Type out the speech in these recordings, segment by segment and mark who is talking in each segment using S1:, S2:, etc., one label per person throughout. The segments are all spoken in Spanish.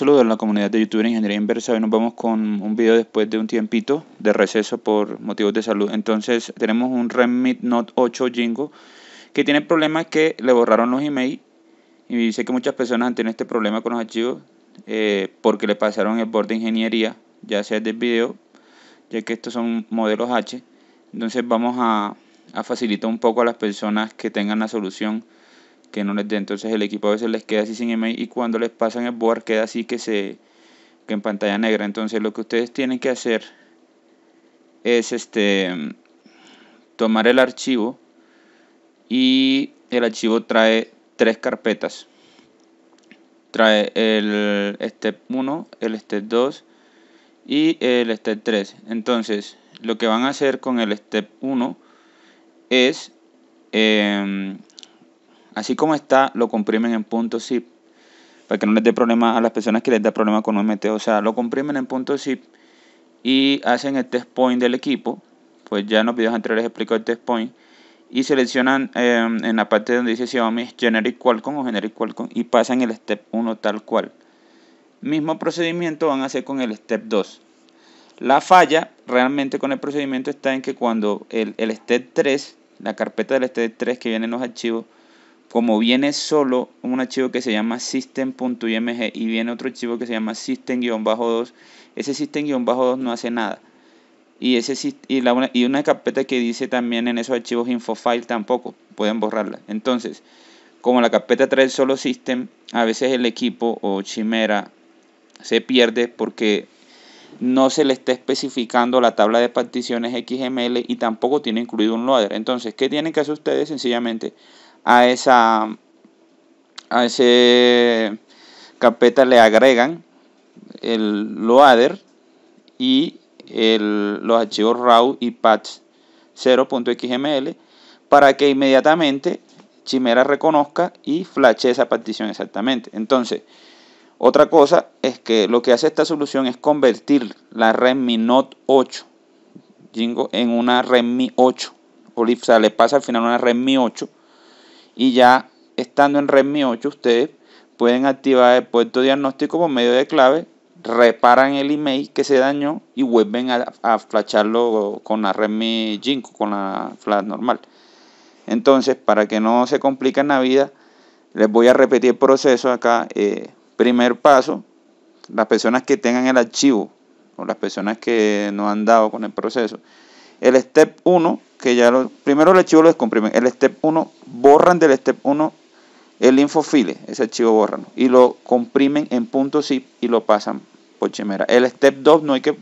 S1: saludo a la comunidad de YouTube de Ingeniería Inversa. Hoy nos vamos con un video después de un tiempito de receso por motivos de salud. Entonces tenemos un Redmi Note 8 Jingo que tiene problemas problema que le borraron los emails y sé que muchas personas han tenido este problema con los archivos eh, porque le pasaron el board de ingeniería, ya sea del video, ya que estos son modelos H. Entonces vamos a, a facilitar un poco a las personas que tengan la solución que no les dé. Entonces el equipo a veces les queda así sin email y cuando les pasan el board queda así que se que en pantalla negra. Entonces lo que ustedes tienen que hacer es este tomar el archivo y el archivo trae tres carpetas. Trae el step 1, el step 2 y el step 3. Entonces, lo que van a hacer con el step 1 es em, Así como está, lo comprimen en punto zip para que no les dé problema a las personas que les da problema con OMT. O sea, lo comprimen en punto zip y hacen el test point del equipo. Pues ya en los videos anteriores explico el test point. Y seleccionan eh, en la parte donde dice Xiaomi Generic Qualcomm o Generic Qualcomm y pasan el step 1 tal cual. Mismo procedimiento van a hacer con el step 2. La falla realmente con el procedimiento está en que cuando el, el step 3, la carpeta del step 3 que viene en los archivos, como viene solo un archivo que se llama system.img y viene otro archivo que se llama system-2, ese system-2 no hace nada. Y, ese, y, y una carpeta que dice también en esos archivos infofile tampoco, pueden borrarla. Entonces, como la carpeta trae solo system, a veces el equipo o chimera se pierde porque no se le está especificando la tabla de particiones XML y tampoco tiene incluido un loader. Entonces, ¿qué tienen que hacer ustedes? Sencillamente a esa a ese carpeta le agregan el loader y el, los archivos RAW y patch 0.xml para que inmediatamente Chimera reconozca y flashe esa partición exactamente. Entonces, otra cosa es que lo que hace esta solución es convertir la Redmi Note 8 Jingo, en una Redmi 8. O sea, le pasa al final una Redmi 8 y ya estando en Redmi 8 ustedes pueden activar el puerto diagnóstico por medio de clave, reparan el email que se dañó y vuelven a, flasharlo con la Redmi 5, con la flash normal. Entonces, para que no se complique en la vida, les voy a repetir el proceso acá. Eh, primer paso, las personas que tengan el archivo o las personas que nos han dado con el proceso, el step 1, que ya lo, primero el archivo lo descomprimen. El step 1, borran del step 1 el infofile, ese archivo borran. Y lo comprimen en punto .zip y lo pasan por chimera. El step 2 no hay que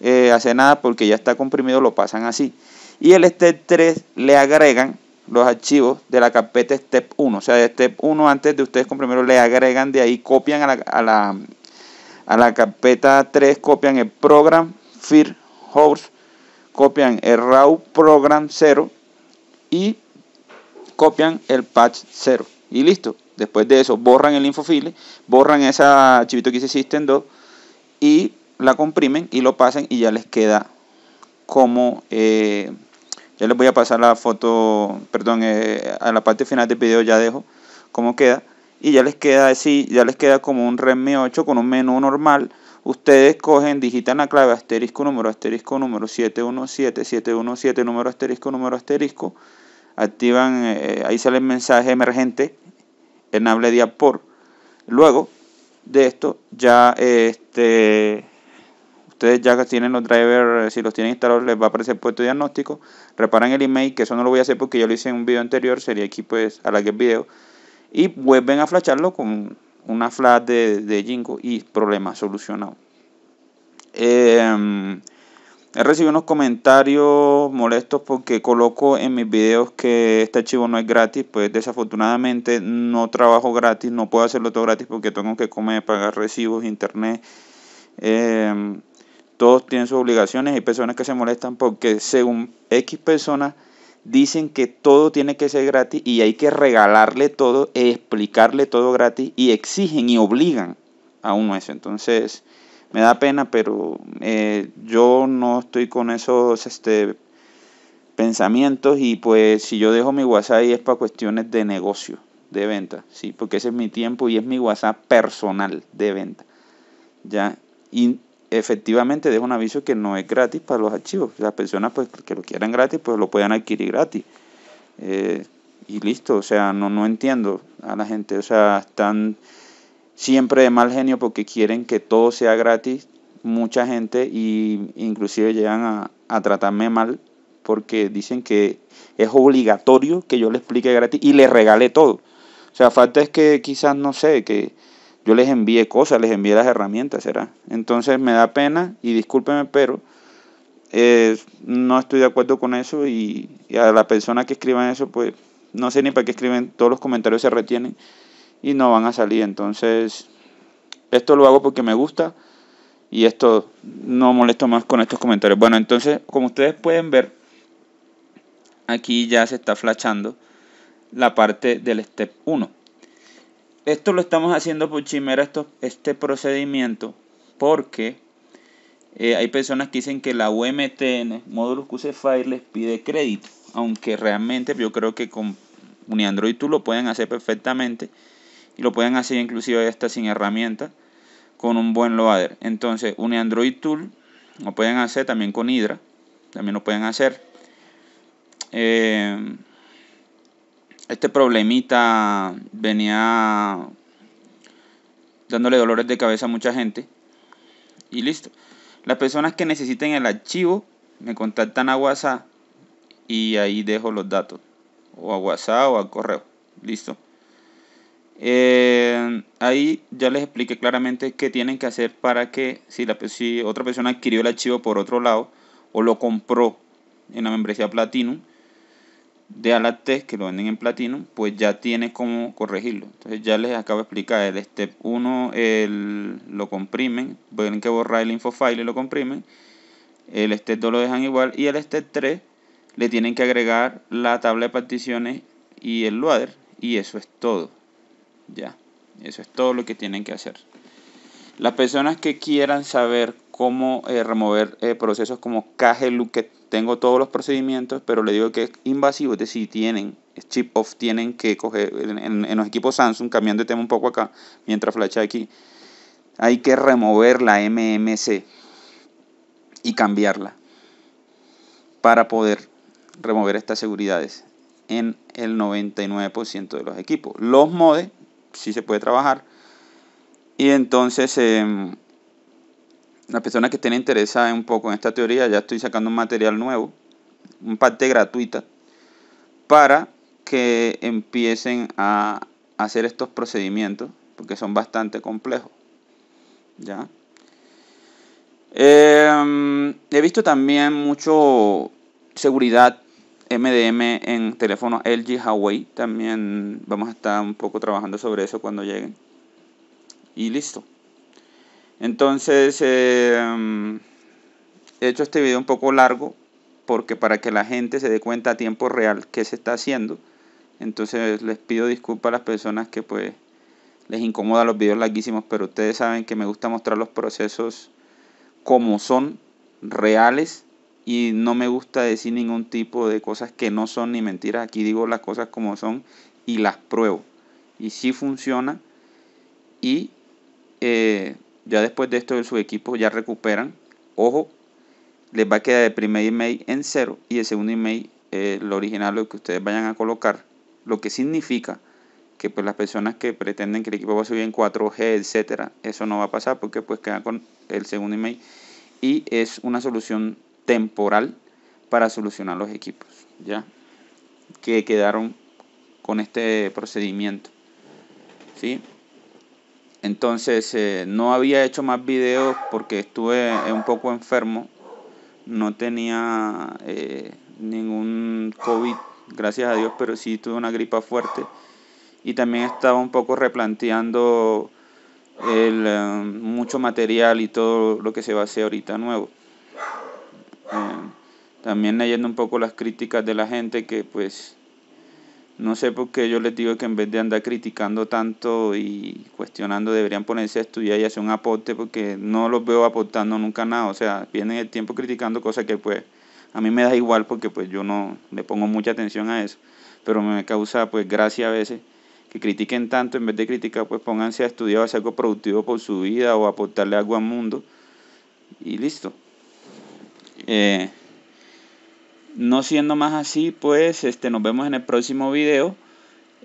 S1: eh, hacer nada porque ya está comprimido, lo pasan así. Y el step 3 le agregan los archivos de la carpeta step 1. O sea, de step 1 antes de ustedes comprimirlo, le agregan de ahí, copian a la, a a la carpeta 3, copian el program, fir, host, copian el raw program 0 y copian el patch 0 y listo. Después de eso borran el infofile, borran esa chivito que hice System 2 y la comprimen y lo pasan y ya les queda como eh, ya les voy a pasar la foto, perdón, eh, a la parte final del video ya dejo cómo queda y ya les queda así, ya les queda como un Redmi 8 con un menú normal Ustedes cogen, digitan la clave asterisco número asterisco número 717, 717 número asterisco número asterisco. Activan, eh, eh, ahí sale el mensaje emergente en hable Luego de esto ya este ustedes ya tienen los drivers, eh, si los tienen instalados, les va a aparecer puesto diagnóstico. Reparan el email, que eso no lo voy a hacer porque yo lo hice en un video anterior, sería aquí pues a la que video. Y vuelven a flasharlo con una flash de, de Jingo y problema solucionado. Em, he recibido unos comentarios molestos porque coloco en mis videos que este archivo no es gratis. Pues desafortunadamente no trabajo gratis, no puedo hacerlo todo gratis porque tengo que comer, pagar recibos, internet. Em, todos tienen sus obligaciones. y personas que se molestan porque según X personas dicen que todo tiene que ser gratis y hay que regalarle todo, explicarle todo gratis y exigen y obligan a uno eso. Entonces, me da pena, pero eh, yo no estoy con esos este, pensamientos y pues si yo dejo mi WhatsApp y es para cuestiones de negocio, de venta, ¿sí? Porque ese es mi tiempo y es mi WhatsApp personal de venta, ¿ya? Y efectivamente dejo un aviso que no es gratis para los archivos. Las personas pues, que lo quieran gratis, pues lo puedan adquirir gratis. Eh, y listo, o sea, no, no entiendo a la gente, o sea, están siempre de mal genio porque quieren que todo sea gratis, mucha gente, y inclusive llegan a, a tratarme mal porque dicen que es obligatorio que yo le explique gratis y le regale todo. O sea, falta es que quizás, no sé, que yo les envié cosas, les envié las herramientas, ¿será? Entonces me da pena y discúlpeme, pero eh, no estoy de acuerdo con eso y, a la persona que escriba eso, pues no sé ni para qué escriben, todos los comentarios se retienen y no van a salir. Entonces, esto lo hago porque me gusta y esto no molesto más con estos comentarios. Bueno, entonces, como ustedes pueden ver, aquí ya se está flashando la parte del step 1. Esto lo estamos haciendo por chimera, esto, este procedimiento, porque eh, hay personas que dicen que la UMTN, QC QCFire, les pide crédito, aunque realmente yo creo que con Uniandroid tú lo pueden hacer perfectamente y lo pueden hacer inclusive hasta sin herramienta con un buen loader. Entonces, un Android Tool lo pueden hacer también con Hydra, también lo pueden hacer. Eh, este problemita venía dándole dolores de cabeza a mucha gente. Y listo. Las personas que necesiten el archivo me contactan a WhatsApp y ahí dejo los datos. O a WhatsApp o a correo. Listo. Eh, ahí ya les expliqué claramente qué tienen que hacer para que si, la, si otra persona adquirió el archivo por otro lado o lo compró en la membresía Platinum, de test que lo venden en platino pues ya tiene cómo corregirlo. Entonces ya les acabo de explicar, el step 1 lo comprimen, tienen que borrar el info file y lo comprimen, el step 2 lo dejan igual y el step 3 le tienen que agregar la tabla de particiones y el loader y eso es todo. Ya, eso es todo lo que tienen que hacer. Las personas que quieran saber cómo eh, remover eh, procesos como KGLU, que tengo todos los procedimientos, pero le digo que es invasivo, es decir, tienen, chip off, tienen que coger en, en, los equipos Samsung, cambiando de tema un poco acá, mientras flecha aquí, hay que remover la MMC y cambiarla para poder remover estas seguridades en el 99% de los equipos. Los modes si se puede trabajar, y entonces, em, las personas que estén interesadas un poco en esta teoría, ya estoy sacando un material nuevo, un parte gratuita, para que empiecen a hacer estos procedimientos, porque son bastante complejos. Em, he visto también mucho seguridad MDM en teléfonos LG Huawei. También vamos a estar un poco trabajando sobre eso cuando lleguen y listo. Entonces, em, he hecho este video un poco largo porque para que la gente se dé cuenta a tiempo real qué se está haciendo. Entonces les pido disculpas a las personas que pues les incomoda los videos larguísimos, pero ustedes saben que me gusta mostrar los procesos como son, reales, y no me gusta decir ningún tipo de cosas que no son ni mentiras. Aquí digo las cosas como son y las pruebo. Y si funciona y eh, ya después de esto de su equipo ya recuperan. Ojo, les va a quedar el primer email en cero y el segundo email, eh, lo original, lo que ustedes vayan a colocar. Lo que significa que pues las personas que pretenden que el equipo va a subir en 4G, etcétera, eso no va a pasar porque pues queda con el segundo email y es una solución temporal para solucionar los equipos, ¿ya? Que quedaron con este procedimiento. ¿Sí? Entonces eh, no había hecho más videos porque estuve eh, un poco enfermo, no tenía eh, ningún COVID, gracias a Dios, pero sí tuve una gripa fuerte y también estaba un poco replanteando el, mucho material y todo lo que se va a hacer ahorita nuevo. también leyendo un poco las críticas de la gente que pues no sé por qué yo les digo que en vez de andar criticando tanto y cuestionando, deberían ponerse a estudiar y hacer un aporte porque no los veo aportando nunca nada. O sea, vienen el tiempo criticando cosas que pues a mí me da igual porque pues yo no le pongo mucha atención a eso. Pero me causa pues gracia a veces que critiquen tanto. En vez de criticar pues pónganse a estudiar o hacer algo productivo por su vida o aportarle algo al mundo. Y listo. Eh, no siendo más así, pues este, nos vemos en el próximo video.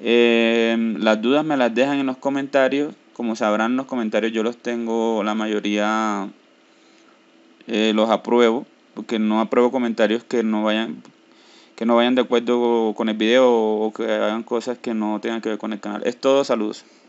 S1: Eh, las dudas me las dejan en los comentarios. Como sabrán, los comentarios yo los tengo, la mayoría eh, los apruebo, porque no apruebo comentarios que no vayan que no vayan de acuerdo con el video o que hagan cosas que no tengan que ver con el canal. Es todo, saludos.